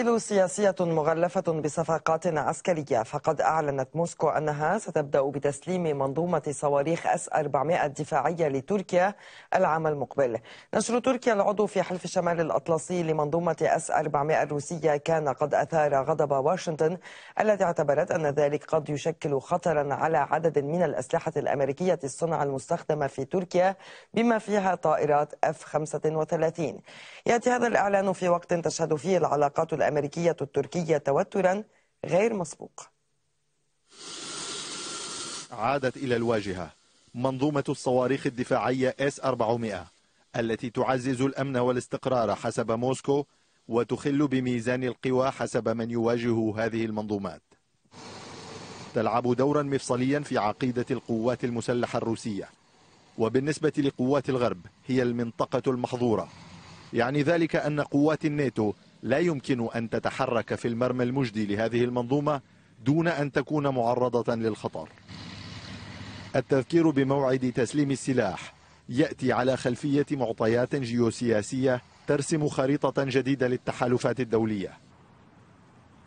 إسرائيل سياسية مغلفة بصفقات عسكرية فقد أعلنت موسكو أنها ستبدأ بتسليم منظومة صواريخ أس 400 دفاعية لتركيا العام المقبل نشر تركيا العضو في حلف الشمال الأطلسي لمنظومة أس 400 الروسية كان قد أثار غضب واشنطن التي اعتبرت أن ذلك قد يشكل خطرا على عدد من الأسلحة الأمريكية الصنع المستخدمة في تركيا بما فيها طائرات F-35 يأتي هذا الإعلان في وقت تشهد فيه العلاقات الأمريكية الأمريكية التركية توترا غير مسبوق عادت إلى الواجهة منظومة الصواريخ الدفاعية S-400 التي تعزز الأمن والاستقرار حسب موسكو وتخل بميزان القوى حسب من يواجه هذه المنظومات تلعب دورا مفصليا في عقيدة القوات المسلحة الروسية وبالنسبة لقوات الغرب هي المنطقة المحظورة يعني ذلك أن قوات الناتو لا يمكن أن تتحرك في المرمى المجدي لهذه المنظومة دون أن تكون معرضة للخطر التذكير بموعد تسليم السلاح يأتي على خلفية معطيات جيوسياسية ترسم خريطة جديدة للتحالفات الدولية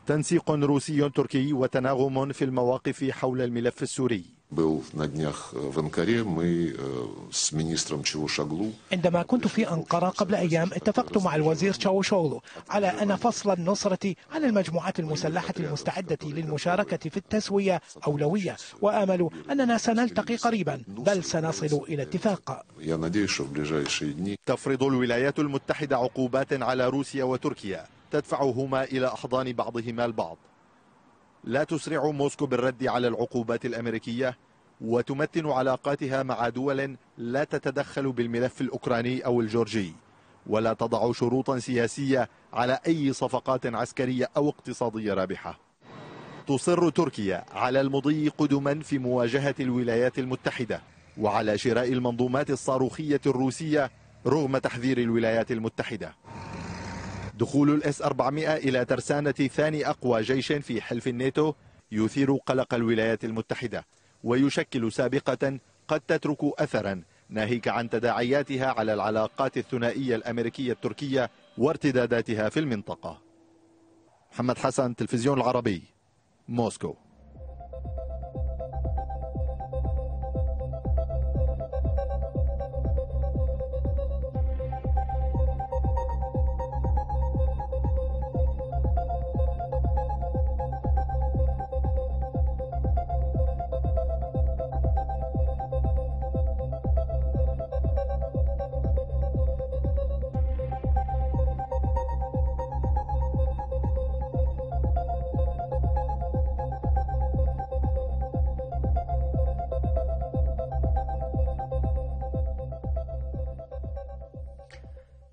تنسيق روسي تركي وتناغم في المواقف حول الملف السوري был на днях э, в Анкаре, мы э, с министром Чавушаглу. عندما كنت في أنقرة قبل أيام اتفقت مع الوزير تشاوشوغلو على أن فصل النصرة على المجموعات المسلحة المستعدة للمشاركة في التسوية أولوية وآمل أننا سنلتقي قريبا بل سنصل إلى اتفاق تفرض الولايات المتحدة عقوبات على روسيا وتركيا تدفعهما إلى أحضان بعضهما البعض لا تسرع موسكو بالرد على العقوبات الأمريكية وتمتن علاقاتها مع دول لا تتدخل بالملف الأوكراني أو الجورجي ولا تضع شروطا سياسية على أي صفقات عسكرية أو اقتصادية رابحة تصر تركيا على المضي قدما في مواجهة الولايات المتحدة وعلى شراء المنظومات الصاروخية الروسية رغم تحذير الولايات المتحدة دخول الاس 400 إلى ترسانة ثاني أقوى جيش في حلف الناتو يثير قلق الولايات المتحدة ويشكل سابقة قد تترك أثرا ناهيك عن تداعياتها على العلاقات الثنائية الأمريكية التركية وارتداداتها في المنطقة محمد حسن تلفزيون العربي موسكو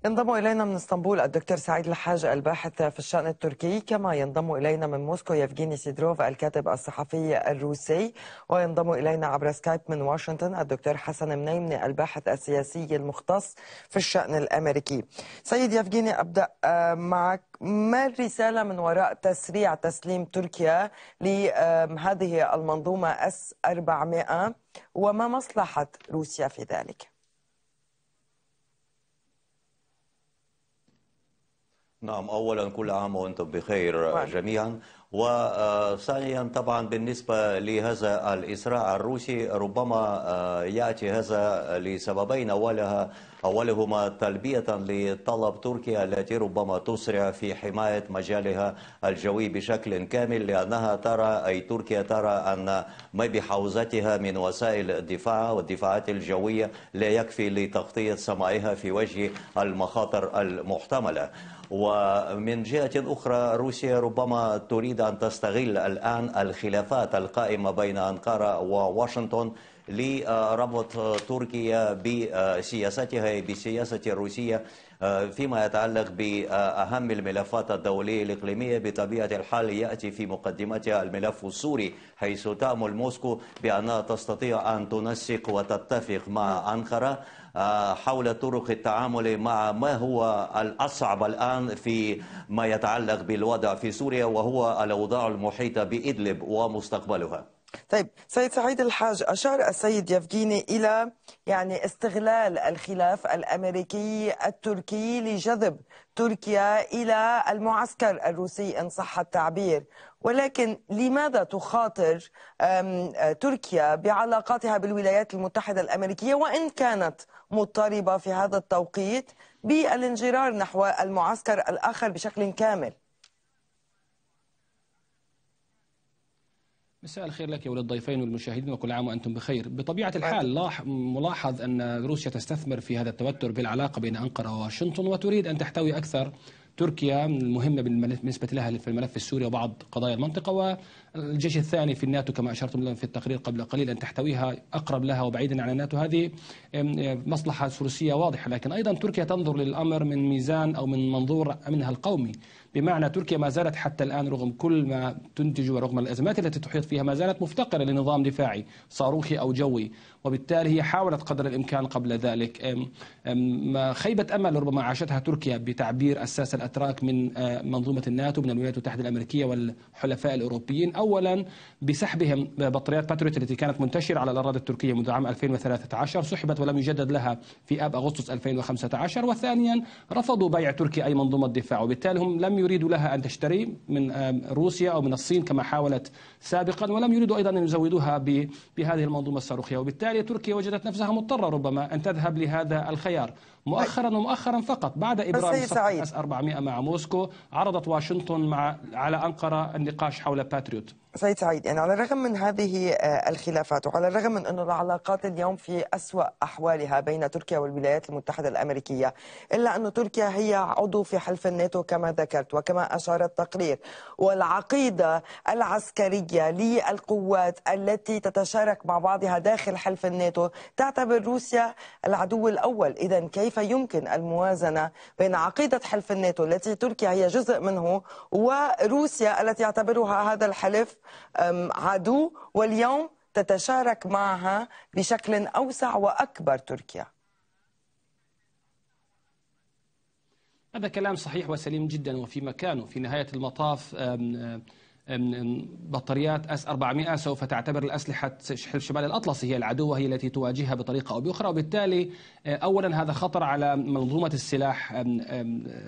ينضم إلينا من اسطنبول الدكتور سعيد الحاج الباحث في الشأن التركي كما ينضم إلينا من موسكو يفجيني سيدروف الكاتب الصحفي الروسي وينضم إلينا عبر سكايب من واشنطن الدكتور حسن منيمني الباحث السياسي المختص في الشأن الأمريكي سيد يفجيني أبدأ آه، معك ما الرسالة من وراء تسريع تسليم تركيا لهذه المنظومه اس S-400 وما مصلحة روسيا في ذلك؟ نعم أولا كل عام وأنتم بخير جميعا وثانيا طبعا بالنسبة لهذا الإسراع الروسي ربما آه، يأتي هذا لسببين أولها أولهما تلبية لطلب تركيا التي ربما تسرع في حماية مجالها الجوي بشكل كامل لأنها ترى أي تركيا ترى أن ما بحوزتها من وسائل الدفاع والدفاعات الجوية لا يكفي لتغطية سمائها في وجه المخاطر المحتملة ومن جهة أخرى روسيا ربما تريد تريد أن تستغل الآن الخلافات القائمة بين أنقرة وواشنطن لربط آه، آه، تركيا بسياستها بسياسة الروسية آه، فيما يتعلق بأهم الملفات الدولية الإقليمية بطبيعة الحال يأتي في مقدمتها الملف السوري حيث تأمل موسكو بأنها تستطيع أن تنسق وتتفق مع أنقرة حول طرق التعامل مع ما هو الأصعب الآن في ما يتعلق بالوضع في سوريا وهو الأوضاع المحيطة بإدلب ومستقبلها طيب سيد سعيد الحاج أشار السيد يفجيني إلى يعني استغلال الخلاف الأمريكي التركي لجذب تركيا إلى المعسكر الروسي إن صح التعبير ولكن لماذا تخاطر تركيا بعلاقاتها بالولايات المتحدة الأمريكية وإن كانت مضطربة في هذا التوقيت بالانجرار نحو المعسكر الآخر بشكل كامل مساء الخير لك وللضيفين والمشاهدين وكل عام وأنتم بخير بطبيعة الحال ملاحظ أن روسيا تستثمر في هذا التوتر بالعلاقة بين أنقرة وواشنطن وتريد أن تحتوي أكثر تركيا المهمة بالنسبة لها في الملف السوري وبعض قضايا المنطقة الجيش الثاني في الناتو كما أشرتم لهم في التقرير قبل قليل أن تحتويها أقرب لها وبعيدا عن الناتو هذه مصلحة سوريه واضحة لكن أيضا تركيا تنظر للأمر من ميزان أو من منظور امنها القومي بمعنى تركيا ما زالت حتى الآن رغم كل ما تنتج ورغم الأزمات التي تحيط فيها ما زالت مفتقرة لنظام دفاعي صاروخي أو جوي وبالتالي هي حاولت قدر الإمكان قبل ذلك خيبة أمل ربما عاشتها تركيا بتعبير أساس الأتراك من آه، منظومة الناتو من الولايات المتحدة الأمريكية والحلفاء الأوروبيين أولا بسحبهم بطاريات باتريوت التي كانت منتشرة على الأراضي التركية منذ عام 2013 سحبت ولم يجدد لها في آب أغسطس 2015 وثانيا رفضوا بيع تركيا أي منظومة دفاع وبالتالي هم لم يريدوا لها أن تشتري من روسيا أو من الصين كما حاولت سابقا ولم يريدوا أيضا أن يزودوها بهذه المنظومة الصاروخية وبالتالي تركيا وجدت نفسها مضطرة ربما أن تذهب لهذا الخيار مؤخرا ومؤخرا فقط بعد إبرام صفقة اس 400 مع موسكو عرضت واشنطن مع على أنقرة النقاش حول باتريوت سيد سعيد يعني على الرغم من هذه آه، الخلافات وعلى الرغم من أن العلاقات اليوم في أسوأ أحوالها بين تركيا والولايات المتحدة الأمريكية إلا أن تركيا هي عضو في حلف الناتو كما ذكرت وكما أشار التقرير والعقيدة العسكرية للقوات التي تتشارك مع بعضها داخل حلف الناتو تعتبر روسيا العدو الأول إذا كيف يمكن الموازنة بين عقيدة حلف الناتو التي تركيا هي جزء منه وروسيا التي يعتبرها هذا الحلف عدو واليوم تتشارك معها بشكل أوسع وأكبر تركيا هذا كلام صحيح وسليم جدا وفي مكانه في نهاية المطاف بطاريات اس 400 سوف تعتبر الاسلحه حلف شمال الاطلسي هي العدو وهي التي تواجهها بطريقه او باخرى وبالتالي أه، اولا هذا خطر على منظومه السلاح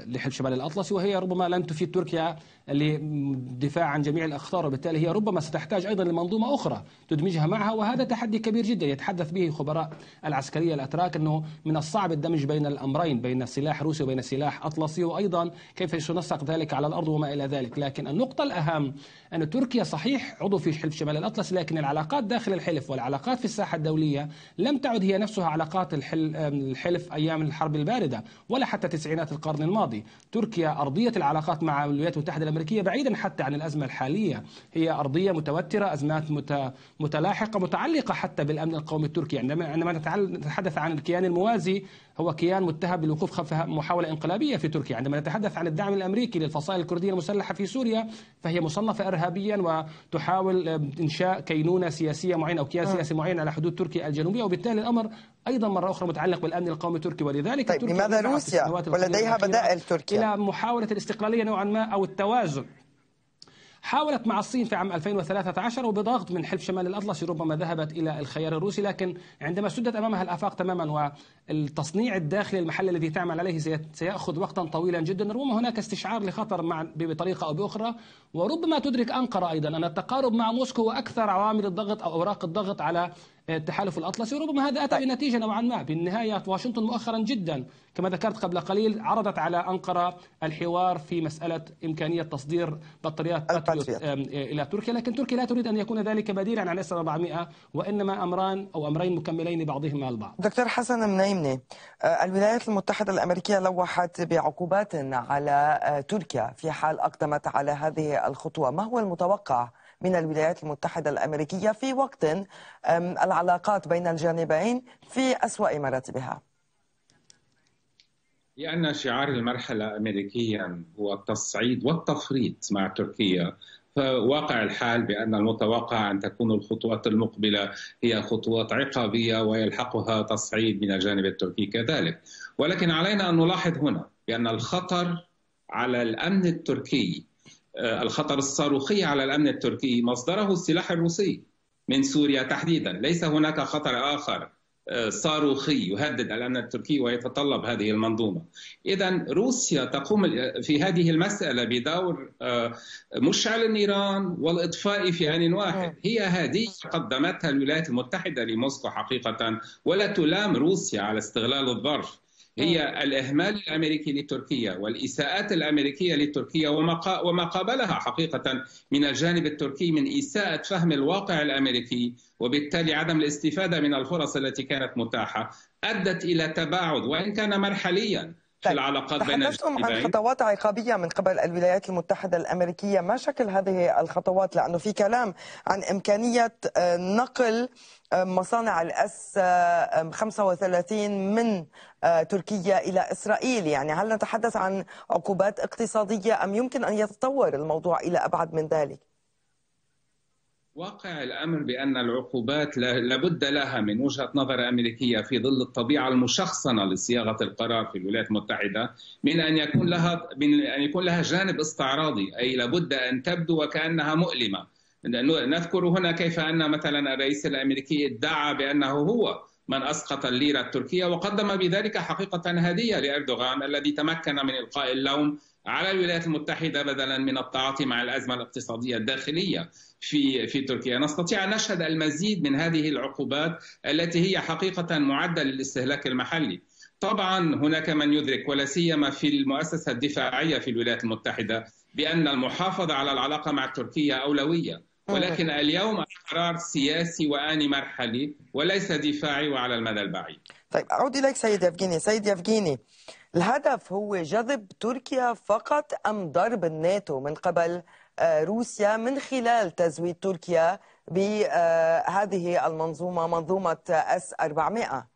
لحلف شمال الاطلسي وهي ربما لن تفيد تركيا للدفاع عن جميع الاخطار وبالتالي هي ربما ستحتاج ايضا لمنظومه اخرى تدمجها معها وهذا تحدي كبير جدا يتحدث به خبراء العسكريه الاتراك انه من الصعب الدمج بين الامرين بين سلاح روسي وبين سلاح اطلسي وايضا كيف سنسق ذلك على الارض وما الى ذلك لكن النقطه الاهم أن تركيا صحيح عضو في حلف شمال الأطلس لكن العلاقات داخل الحلف والعلاقات في الساحة الدولية لم تعد هي نفسها علاقات الحلف أيام الحرب الباردة ولا حتى تسعينات القرن الماضي تركيا أرضية العلاقات مع الولايات المتحدة الأمريكية بعيدا حتى عن الأزمة الحالية هي أرضية متوترة أزمات متلاحقة متعلقة حتى بالأمن القومي التركي عندما عندما نتحدث عن الكيان الموازي هو كيان متهم بالوقوف خلف محاولة انقلابية في تركيا عندما نتحدث عن الدعم الأمريكي للفصائل الكردية المسلحة في سوريا فهي مصنفة إرهابيا وتحاول إنشاء كينونة سياسية معينة أو كيان آه. سياسي معين على حدود تركيا الجنوبية وبالتالي الأمر أيضا مرة أخرى متعلق بالأمن القومي التركي ولذلك طيب لماذا روسيا ولديها بدائل تركيا إلى محاولة الاستقلالية نوعا ما أو التوازن حاولت مع الصين في عام 2013 وبضغط من حلف شمال الأطلسي ربما ذهبت إلى الخيار الروسي لكن عندما سدت أمامها الآفاق تماما والتصنيع الداخلي المحلي الذي تعمل عليه سيأخذ وقتا طويلا جدا ربما هناك استشعار لخطر مع بطريقة أو بأخرى وربما تدرك أنقرة أيضا أن التقارب مع موسكو هو أكثر عوامل الضغط أو أوراق الضغط على التحالف الأطلسي وربما هذا أتى طيب. بنتيجة نوعا ما بالنهاية واشنطن مؤخرا جدا كما ذكرت قبل قليل عرضت على أنقرة الحوار في مسألة إمكانية تصدير بطاريات إلى تركيا لكن تركيا لا تريد أن يكون ذلك بديلا عن اس 400 وإنما أمران أو أمرين مكملين بعضهما البعض دكتور حسن منيمني آه، الولايات المتحدة الأمريكية لوحت بعقوبات على آه، تركيا في حال أقدمت على هذه الخطوة ما هو المتوقع من الولايات المتحدة الأمريكية في وقت العلاقات بين الجانبين في أسوأ مراتبها لأن شعار المرحلة أمريكيا هو التصعيد والتفريط مع تركيا فواقع الحال بأن المتوقع أن تكون الخطوات المقبلة هي خطوات عقابية ويلحقها تصعيد من الجانب التركي كذلك ولكن علينا أن نلاحظ هنا بأن الخطر على الأمن التركي آه، الخطر الصاروخي على الامن التركي مصدره السلاح الروسي من سوريا تحديدا، ليس هناك خطر اخر آه، صاروخي يهدد الامن التركي ويتطلب هذه المنظومه. اذا روسيا تقوم آه، في هذه المساله بدور مشعل النيران والاطفاء في ان واحد، هي هذه قدمتها الولايات المتحده لموسكو حقيقه ولا تلام روسيا على استغلال الظرف. هي الإهمال الأمريكي لتركيا والإساءات الأمريكية لتركيا وما وما قابلها حقيقة من الجانب التركي من إساءة فهم الواقع الأمريكي وبالتالي عدم الاستفادة من الفرص التي كانت متاحة أدت إلى تباعد وإن كان مرحليا في طيب، العلاقات بين تحدثتم عن خطوات عقابية من قبل الولايات المتحدة الأمريكية ما شكل هذه الخطوات لأنه في كلام عن إمكانية آه، نقل آه، مصانع الأس 35 آه، من تركيا إلى إسرائيل يعني هل نتحدث عن عقوبات اقتصادية أم يمكن أن يتطور الموضوع إلى أبعد من ذلك؟ واقع الامر بان العقوبات لابد لها من وجهه نظر امريكيه في ظل الطبيعه المشخصنه لصياغه القرار في الولايات المتحده من ان يكون لها من ان يكون لها جانب استعراضي اي لابد ان تبدو وكانها مؤلمه نذكر هنا كيف ان مثلا الرئيس الامريكي ادعى بانه هو من أسقط الليرة التركية وقدم بذلك حقيقة هدية لأردوغان الذي تمكن من إلقاء اللوم على الولايات المتحدة بدلا من التعاطي مع الأزمة الاقتصادية الداخلية في في تركيا، نستطيع أن نشهد المزيد من هذه العقوبات التي هي حقيقة معدة للاستهلاك المحلي. طبعا هناك من يدرك ولا سيما في المؤسسة الدفاعية في الولايات المتحدة بأن المحافظة على العلاقة مع تركيا أولوية، ولكن آه. اليوم قرار سياسي وآني مرحلي وليس دفاعي وعلى المدى البعيد طيب أعود إليك سيد يفجيني سيد يفجيني الهدف هو جذب تركيا فقط أم ضرب الناتو من قبل آه، روسيا من خلال تزويد تركيا بهذه آه، المنظومة منظومة أس 400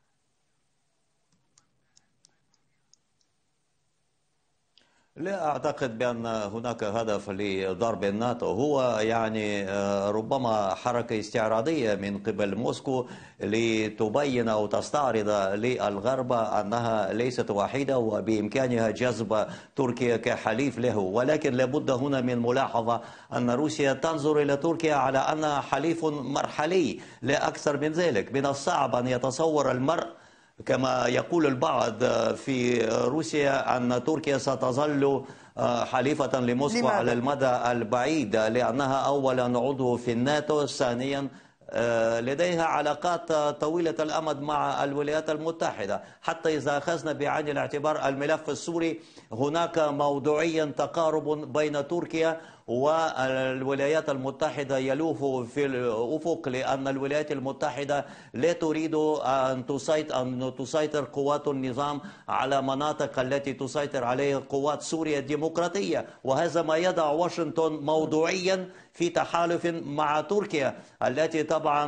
لا أعتقد بأن هناك هدف لضرب الناتو هو يعني آه، ربما حركة استعراضية من قبل موسكو لتبين أو تستعرض للغرب أنها ليست وحيدة وبإمكانها جذب تركيا كحليف له ولكن لابد هنا من ملاحظة أن روسيا تنظر إلى تركيا على أنها حليف مرحلي لا أكثر من ذلك من الصعب أن يتصور المرء كما يقول البعض في روسيا أن تركيا ستظل آه، حليفة لموسكو على المدى البعيد لأنها أولا عضو في الناتو ثانيا آه، لديها علاقات طويلة الأمد مع الولايات المتحدة حتى إذا أخذنا بعين الاعتبار الملف السوري هناك موضوعيا تقارب بين تركيا والولايات المتحدة يلوف في الأفق لأن الولايات المتحدة لا تريد أن تسيطر, أن تسيطر قوات النظام على مناطق التي تسيطر عليها قوات سوريا الديمقراطية وهذا ما يضع واشنطن موضوعيا في تحالف مع تركيا التي طبعا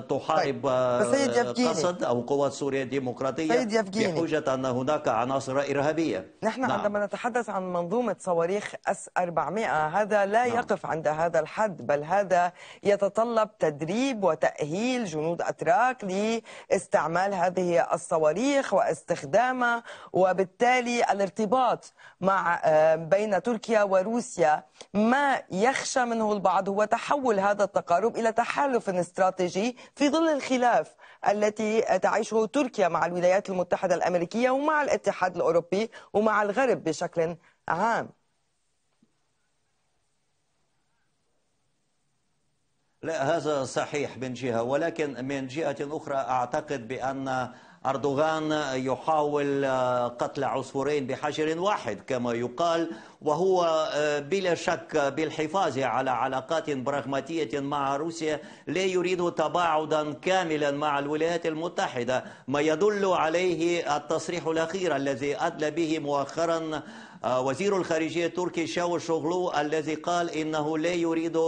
تحارب قسد طيب، آه، أو قوات سوريا الديمقراطية بحجة أن هناك عناصر إرهابية نحن نعم. عندما نتحدث عن منظومة صواريخ S-400 هذا هذا لا نعم. يقف عند هذا الحد بل هذا يتطلب تدريب وتأهيل جنود أتراك لاستعمال هذه الصواريخ واستخدامها وبالتالي الارتباط مع آه، بين تركيا وروسيا ما يخشى منه البعض هو تحول هذا التقارب إلى تحالف استراتيجي في ظل الخلاف التي تعيشه تركيا مع الولايات المتحدة الأمريكية ومع الاتحاد الأوروبي ومع الغرب بشكل عام لا هذا صحيح من جهة ولكن من جهة أخرى أعتقد بأن أردوغان يحاول آه، قتل عصفورين بحجر واحد كما يقال وهو آه، بلا شك بالحفاظ على علاقات براغماتية مع روسيا لا يريد تباعدا كاملا مع الولايات المتحدة ما يدل عليه التصريح الأخير الذي أدلى به مؤخرا آه، وزير الخارجية التركي شاو شغلو الذي قال إنه لا يريد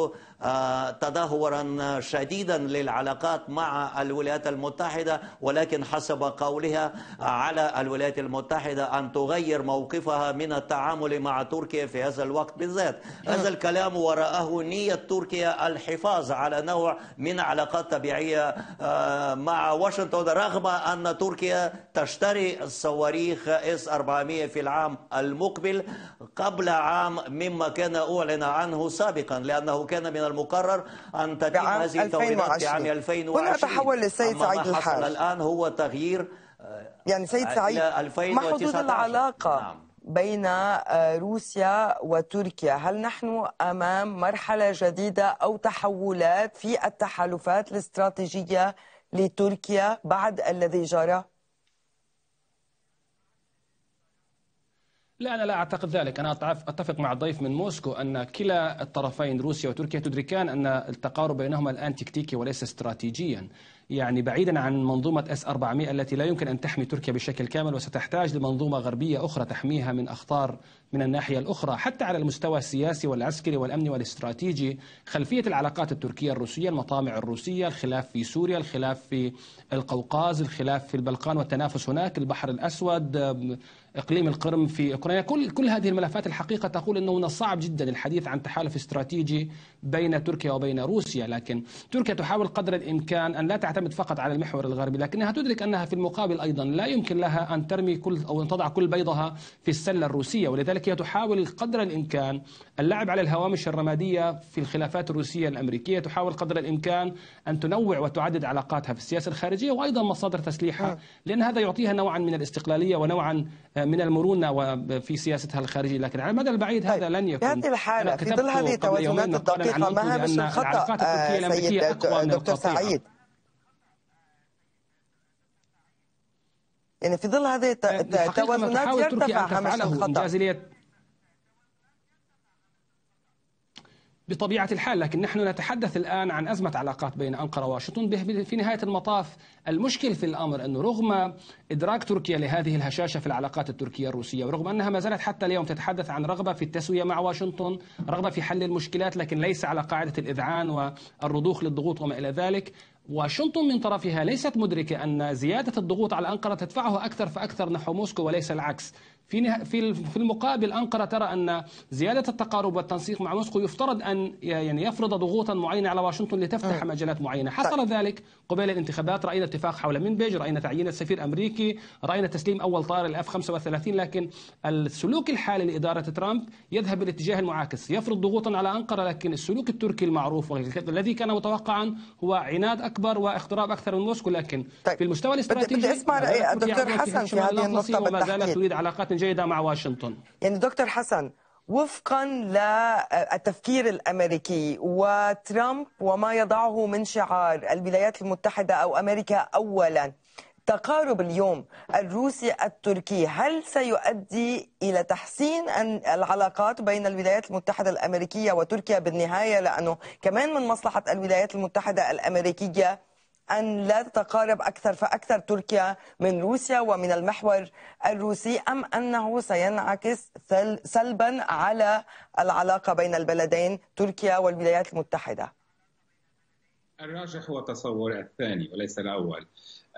تدهورا شديدا للعلاقات مع الولايات المتحدة ولكن حسب قولها على الولايات المتحدة أن تغير موقفها من التعامل مع تركيا في هذا الوقت بالذات هذا الكلام وراءه نية تركيا الحفاظ على نوع من علاقات طبيعية آه، مع واشنطن رغم أن تركيا تشتري الصواريخ اس 400 في العام المقبل قبل عام مما كان أعلن عنه سابقا لأنه كان من المقرر أن تتم هذه التوريدات في عام 2020 هنا تحول للسيد سعيد الحاج الآن هو تغيير آه، يعني سيد سعيد ما حدود العلاقة نعم. بين آه، روسيا وتركيا هل نحن أمام مرحلة جديدة أو تحولات في التحالفات الاستراتيجية لتركيا بعد الذي جرى؟ لا أنا لا أعتقد ذلك أنا أتفق مع ضيف من موسكو أن كلا الطرفين روسيا وتركيا تدركان أن التقارب بينهما الآن تكتيكي وليس استراتيجيا يعني بعيدا عن منظومة اس 400 التي لا يمكن أن تحمي تركيا بشكل كامل وستحتاج لمنظومة غربية أخرى تحميها من أخطار من الناحية الأخرى حتى على المستوى السياسي والعسكري والأمني والاستراتيجي خلفية العلاقات التركية الروسية المطامع الروسية الخلاف في سوريا الخلاف في القوقاز الخلاف في البلقان والتنافس هناك البحر الأسود إقليم القرم في أوكرانيا كل, كل هذه الملفات الحقيقة تقول أنه من الصعب جدا الحديث عن تحالف استراتيجي بين تركيا وبين روسيا لكن تركيا تحاول قدر الإمكان أن لا تعتمد فقط على المحور الغربي لكنها تدرك أنها في المقابل أيضا لا يمكن لها أن ترمي كل أو أن تضع كل بيضها في السلة الروسية ولذلك لذلك هي تحاول قدر الإمكان اللعب على الهوامش الرمادية في الخلافات الروسية الأمريكية تحاول قدر الإمكان أن تنوع وتعدد علاقاتها في السياسة الخارجية وأيضا مصادر تسليحها آه. لأن هذا يعطيها نوعا من الاستقلالية ونوعا من المرونة في سياستها الخارجية لكن على المدى البعيد هذا طيب، لن يكون هذه الحالة في ظل هذه التوازنات الدقيقة ما هامش الخطأ آه، سيد دكتور سعيد يعني في ظل هذه يعني التوازنات يرتفع هامش الخطأ بطبيعة الحال لكن نحن نتحدث الآن عن أزمة علاقات بين أنقرة وواشنطن في نهاية المطاف المشكل في الأمر أنه رغم إدراك تركيا لهذه الهشاشة في العلاقات التركية الروسية ورغم أنها ما زالت حتى اليوم تتحدث عن رغبة في التسوية مع واشنطن رغبة في حل المشكلات لكن ليس على قاعدة الإذعان والرضوخ للضغوط وما إلى ذلك واشنطن من طرفها ليست مدركة أن زيادة الضغوط على أنقرة تدفعه أكثر فأكثر نحو موسكو وليس العكس في في المقابل انقره ترى ان زياده التقارب والتنسيق مع موسكو يفترض ان يعني يفرض ضغوطا معينه على واشنطن لتفتح أه. مجالات معينه، حصل طيب. ذلك قبيل الانتخابات راينا اتفاق حول منبج، راينا تعيين السفير امريكي، راينا تسليم اول طائر الاف 35 لكن السلوك الحالي لاداره ترامب يذهب بالاتجاه المعاكس، يفرض ضغوطا على انقره لكن السلوك التركي المعروف والذي كان متوقعا هو عناد اكبر واقتراب اكثر من موسكو لكن طيب. في المستوى الاستراتيجي بدي اسمع راي الدكتور حسن في هذه النقطه وما زالت تريد علاقات جيده مع واشنطن يعني دكتور حسن وفقا للتفكير الامريكي وترامب وما يضعه من شعار الولايات المتحده او امريكا اولا تقارب اليوم الروسي التركي هل سيؤدي إلى تحسين العلاقات بين الولايات المتحدة الأمريكية وتركيا بالنهاية لأنه كمان من مصلحة الولايات المتحدة الأمريكية أن لا تتقارب أكثر فأكثر تركيا من روسيا ومن المحور الروسي أم أنه سينعكس سلبا على العلاقة بين البلدين تركيا والولايات المتحدة الراجح هو تصور الثاني وليس الأول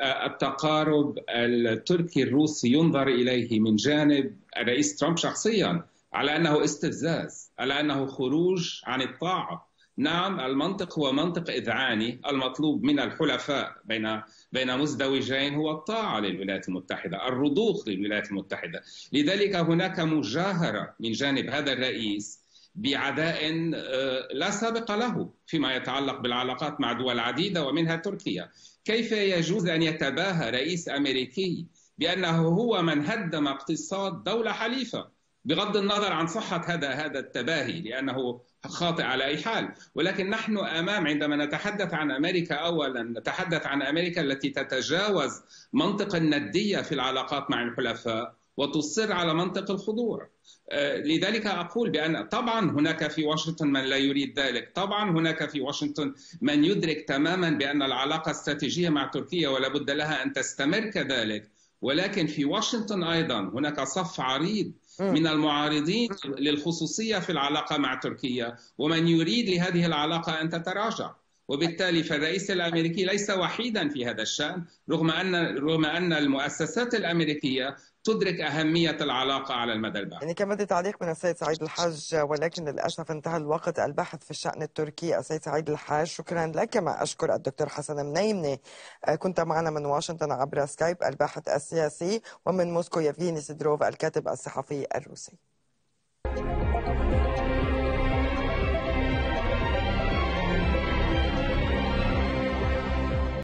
التقارب التركي الروسي ينظر اليه من جانب الرئيس ترامب شخصيا على انه استفزاز، على انه خروج عن الطاعه. نعم المنطق هو منطق اذعاني، المطلوب من الحلفاء بين بين مزدوجين هو الطاعه للولايات المتحده، الرضوخ للولايات المتحده، لذلك هناك مجاهره من جانب هذا الرئيس بعداء آه، لا سابق له فيما يتعلق بالعلاقات مع دول عديده ومنها تركيا، كيف يجوز أن يتباهى رئيس أمريكي بأنه هو من هدم اقتصاد دولة حليفة بغض النظر عن صحة هذا هذا التباهي لأنه خاطئ على أي حال ولكن نحن أمام عندما نتحدث عن أمريكا أولا نتحدث عن أمريكا التي تتجاوز منطق الندية في العلاقات مع الحلفاء وتصر على منطق الخضوع آه، لذلك أقول بأن طبعا هناك في واشنطن من لا يريد ذلك طبعا هناك في واشنطن من يدرك تماما بأن العلاقة الاستراتيجية مع تركيا ولا بد لها أن تستمر كذلك ولكن في واشنطن أيضا هناك صف عريض من المعارضين للخصوصية في العلاقة مع تركيا ومن يريد لهذه العلاقة أن تتراجع وبالتالي فالرئيس الامريكي ليس وحيدا في هذا الشان رغم ان رغم ان المؤسسات الامريكيه تدرك أهمية العلاقة على المدى البعيد يعني كان تعليق من السيد سعيد الحاج ولكن للأسف انتهى الوقت البحث في الشأن التركي السيد سعيد الحاج شكرا لك كما أشكر الدكتور حسن منيمني كنت معنا من واشنطن عبر سكايب الباحث السياسي ومن موسكو يفيني سيدروف الكاتب الصحفي الروسي